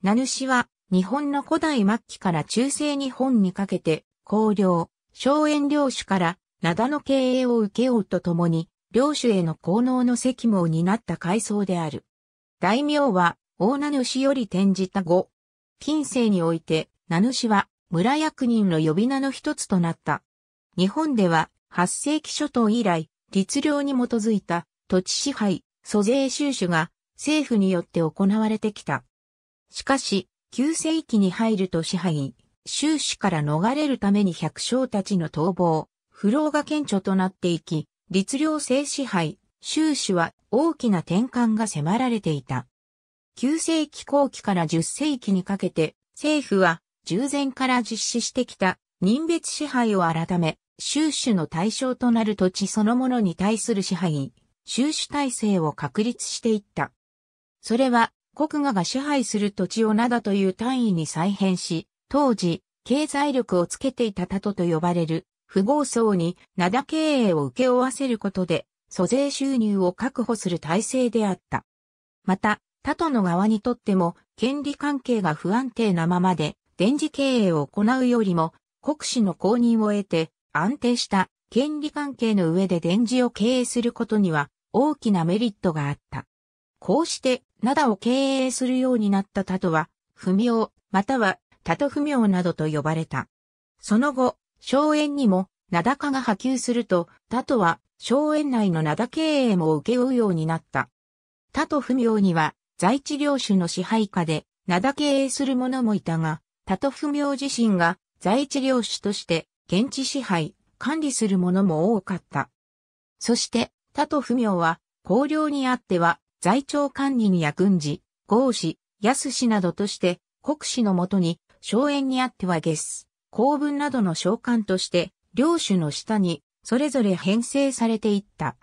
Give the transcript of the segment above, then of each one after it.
名主は、日本の古代末期から中世日本にかけて、公領、荘園領主から、灘の経営を受けようとともに、領主への功能の責務を担った階層である。大名は、大名主より転じた後、近世において、名主は、村役人の呼び名の一つとなった。日本では、8世紀初頭以来、律令に基づいた土地支配、租税収支が政府によって行われてきた。しかし、9世紀に入ると支配、収支から逃れるために百姓たちの逃亡、不老が顕著となっていき、律令制支配、収支は大きな転換が迫られていた。9世紀後期から10世紀にかけて、政府は従前から実施してきた人別支配を改め、収支の対象となる土地そのものに対する支配、収支体制を確立していった。それは国家が支配する土地を灘という単位に再編し、当時、経済力をつけていた他都と呼ばれる富豪層に灘経営を受け負わせることで、租税収入を確保する体制であった。また、他都の側にとっても、権利関係が不安定なままで、電磁経営を行うよりも、国士の公認を得て、安定した権利関係の上で電磁を経営することには、大きなメリットがあった。こうして、灘を経営するようになった他とは、不明、または、他と不明などと呼ばれた。その後、荘園にも、灘化が波及すると、他とは、荘園内の灘経営も請け負うようになった。他と不明には、在地領主の支配下で、灘経営する者もいたが、他と不明自身が、在地領主として、現地支配、管理する者も多かった。そして、他と不明は、公領にあっては、財庁管理にや軍事、合氏、安氏などとして、国氏のもとに、荘園にあっては月、公文などの召喚として、領主の下に、それぞれ編成されていった。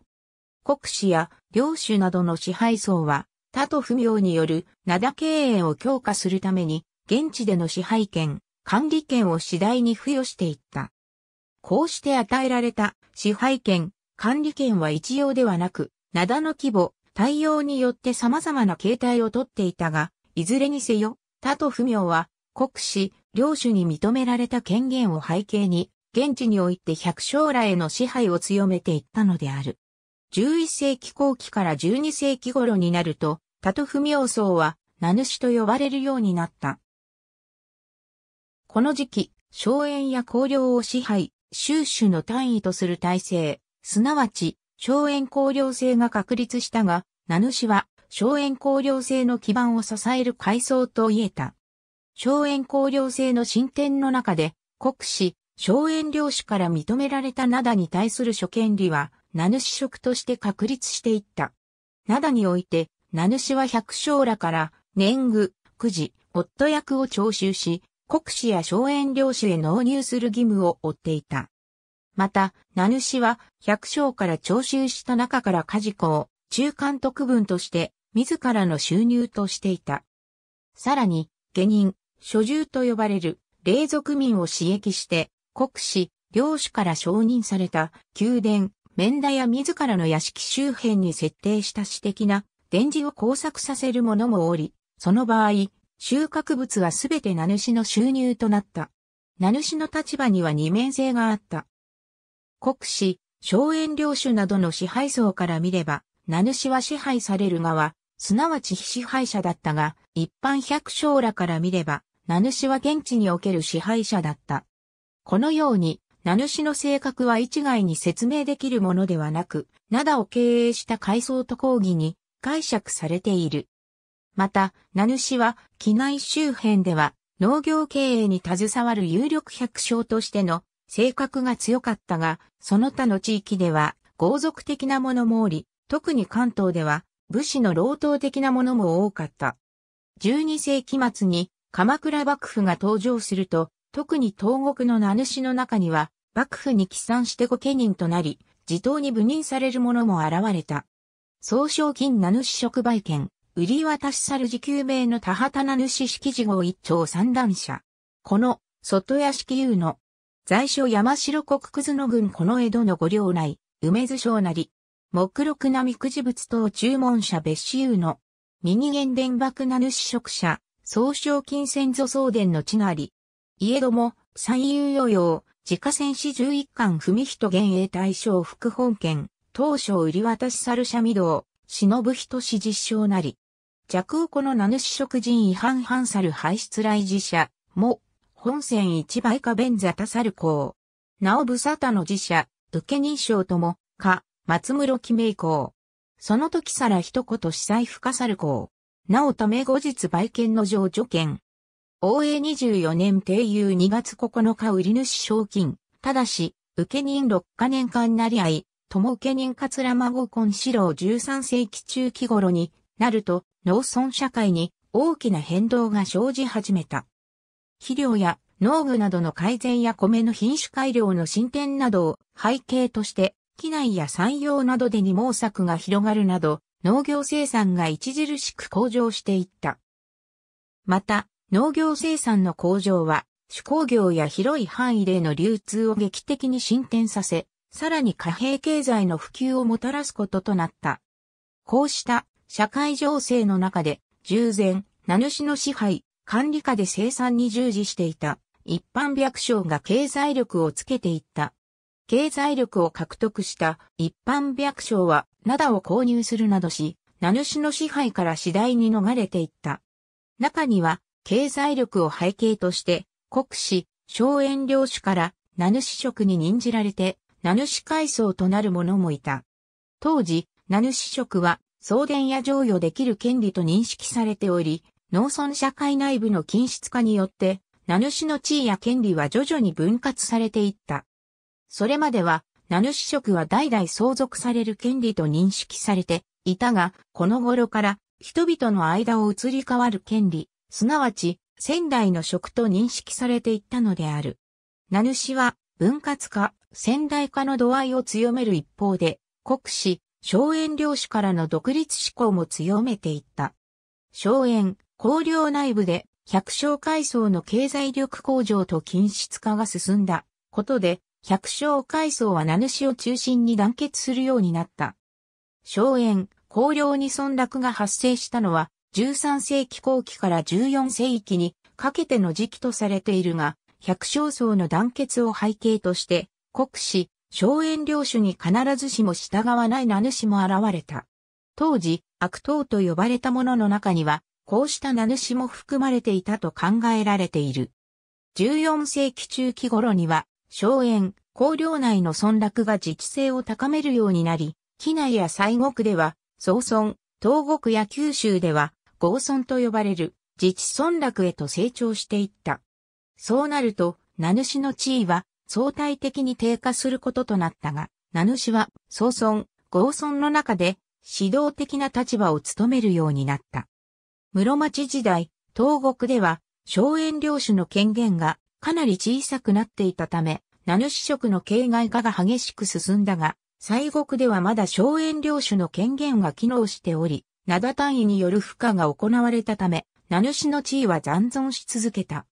国氏や領主などの支配層は、他と不明による灘経営を強化するために、現地での支配権、管理権を次第に付与していった。こうして与えられた支配権、管理権は一様ではなく、灘の規模、対応によって様々な形態をとっていたが、いずれにせよ、他と不明は、国士、領主に認められた権限を背景に、現地において百姓らへの支配を強めていったのである。11世紀後期から12世紀頃になると、他と不明僧は、名主と呼ばれるようになった。この時期、荘園や公領を支配、収守の単位とする体制、すなわち荘園公領制が確立したが、名主は荘園公領制の基盤を支える階層と言えた。荘園公領制の進展の中で、国司、荘園領主から認められた灘に対する諸権利は、名主職として確立していった。灘において、名主は百姓らから、年貢、くじ、夫役を徴収し、国司や荘園領主へ納入する義務を負っていた。また、名主は百姓から徴収した中から家事を中間特分として自らの収入としていた。さらに、下人、所住と呼ばれる、霊族民を刺激して、国士、領主から承認された宮殿、面田や自らの屋敷周辺に設定した私的な電磁を工作させる者もおり、その場合、収穫物はすべて名主の収入となった。名主の立場には二面性があった。国士荘園領主などの支配層から見れば、名主は支配される側、すなわち非支配者だったが、一般百姓らから見れば、名主は現地における支配者だった。このように、名主の性格は一概に説明できるものではなく、灘を経営した階層と講義に解釈されている。また、名主は、機内周辺では、農業経営に携わる有力百姓としての性格が強かったが、その他の地域では豪族的なものもおり、特に関東では武士の老頭的なものも多かった。12世紀末に鎌倉幕府が登場すると、特に東国の名主の中には、幕府に帰参して御家人となり、自頭に部任される者も現れた。総賞金名主職売権、売り渡し去る時給名の田畑名主式事号一丁三段者。この、外屋式優の在所山城国葛の郡この江戸の御領内、梅津省なり、目録なみくじ仏等注文者別私有の、右原伝幕な主職者、総賞金先祖送伝の地なり、家ども、三遊与用、自家戦士十一巻文人現営大将副本県、当初売り渡し猿社御堂、忍人氏実証なり、弱右庫の名主職人違反反猿排出来事者、も、本線一倍下弁座田猿公。おぶサタの寺社、受け認証とも、か、松室記名公。その時さら一言司祭深猿公。なおため後日売券の上助権。応永24年定有2月9日売り主賞金。ただし、受け人6カ年間なり合い、とも受け人桂孫根四郎13世紀中期頃になると、農村社会に大きな変動が生じ始めた。肥料や農具などの改善や米の品種改良の進展などを背景として、機内や産業などで二毛作が広がるなど、農業生産が著しく向上していった。また、農業生産の向上は、手工業や広い範囲での流通を劇的に進展させ、さらに貨幣経済の普及をもたらすこととなった。こうした社会情勢の中で、従前、名主の支配、管理下で生産に従事していた一般百姓が経済力をつけていった。経済力を獲得した一般百姓は灘を購入するなどし、名主の支配から次第に逃れていった。中には、経済力を背景として、国士、荘園領主から名主職に任じられて、名主階層となる者もいた。当時、名主職は送電や乗与できる権利と認識されており、農村社会内部の均質化によって、名主の地位や権利は徐々に分割されていった。それまでは、名主職は代々相続される権利と認識されていたが、この頃から人々の間を移り変わる権利、すなわち仙台の職と認識されていったのである。名主は分割化、仙台化の度合いを強める一方で、国史、荘園領主からの独立志向も強めていった。荘園、工領内部で百姓階層の経済力向上と均質化が進んだことで、百姓階層は名主を中心に団結するようになった。荘園、公領に村落が発生したのは、13世紀後期から14世紀にかけての時期とされているが、百姓層の団結を背景として、国士、荘園領主に必ずしも従わない名主も現れた。当時、悪党と呼ばれた者の中には、こうした名主も含まれていたと考えられている。14世紀中期頃には、荘園、公領内の村落が自治性を高めるようになり、畿内や西国では、総村、東国や九州では、合村と呼ばれる自治村落へと成長していった。そうなると、名主の地位は相対的に低下することとなったが、名主は総村、合村の中で指導的な立場を務めるようになった。室町時代、東国では、荘園領主の権限がかなり小さくなっていたため、名主職の形骸化が激しく進んだが、西国ではまだ荘園領主の権限が機能しており、名だ単位による負荷が行われたため、名主の地位は残存し続けた。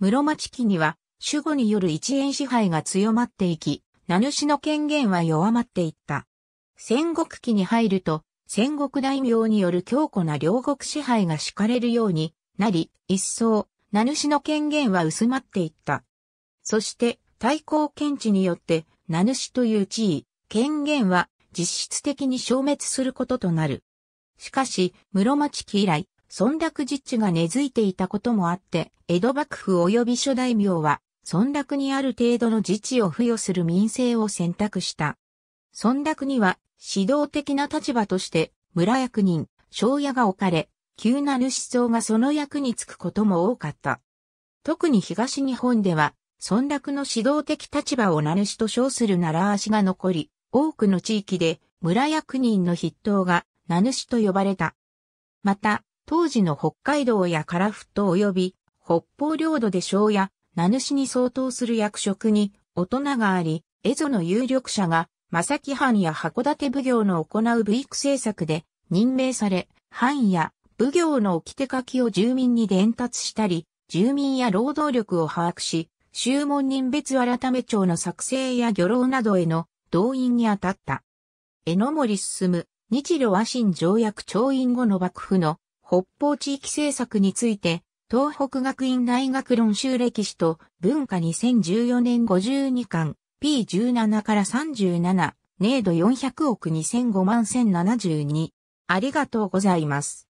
室町期には、守護による一円支配が強まっていき、名主の権限は弱まっていった。戦国期に入ると、戦国大名による強固な両国支配が敷かれるようになり、一層、名主の権限は薄まっていった。そして、対抗検知によって、名主という地位、権限は実質的に消滅することとなる。しかし、室町期以来、存落実地が根付いていたこともあって、江戸幕府及び諸大名は、存落にある程度の自治を付与する民政を選択した。存落には指導的な立場として村役人、庄屋が置かれ、急な主層がその役につくことも多かった。特に東日本では、村落の指導的立場を名主と称する習わしが残り、多くの地域で村役人の筆頭が名主と呼ばれた。また、当時の北海道や樺太及び北方領土で庄屋、名主に相当する役職に大人があり、蝦夷の有力者が正木藩や函館奉行の行う部育政策で任命され、藩や奉行の置き手書きを住民に伝達したり、住民や労働力を把握し、州問人別改め帳の作成や漁労などへの動員に当たった。江ノ森進、日露和親条約調印後の幕府の北方地域政策について、東北学院大学論集歴史と文化2014年52巻、P17 から37、ネード400億2005万1072。ありがとうございます。